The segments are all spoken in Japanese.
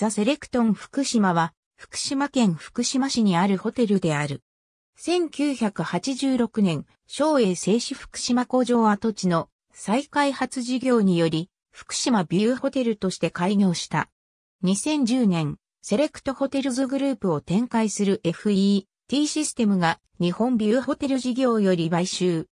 ザ・セレクトン福島は、福島県福島市にあるホテルである。1986年、昭栄製紙福島工場跡地の再開発事業により、福島ビューホテルとして開業した。2010年、セレクトホテルズグループを展開する FET システムが日本ビューホテル事業より買収。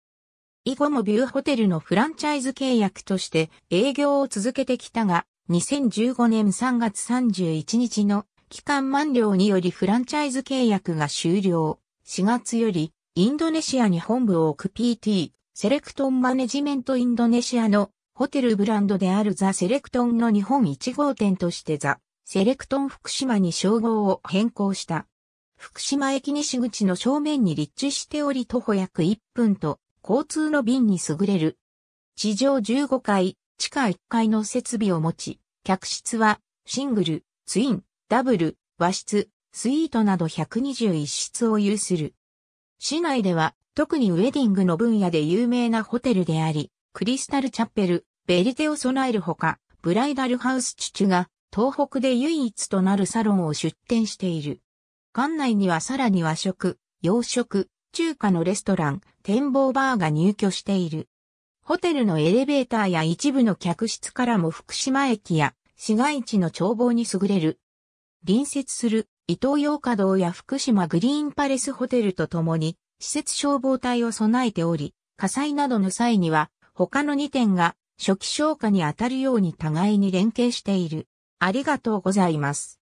以後もビューホテルのフランチャイズ契約として営業を続けてきたが、2015年3月31日の期間満了によりフランチャイズ契約が終了。4月よりインドネシアに本部を置く PT セレクトンマネジメントインドネシアのホテルブランドであるザ・セレクトンの日本1号店としてザ・セレクトン福島に称号を変更した。福島駅西口の正面に立地しており徒歩約1分と交通の便に優れる。地上15階、地下1階の設備を持ち、客室はシングル、ツイン、ダブル、和室、スイートなど121室を有する。市内では特にウェディングの分野で有名なホテルであり、クリスタルチャペル、ベリテを備えるほか、ブライダルハウスチチュが東北で唯一となるサロンを出店している。館内にはさらに和食、洋食、中華のレストラン、展望バーが入居している。ホテルのエレベーターや一部の客室からも福島駅や市街地の眺望に優れる。隣接する伊東洋華堂や福島グリーンパレスホテルとともに施設消防隊を備えており、火災などの際には他の2点が初期消火に当たるように互いに連携している。ありがとうございます。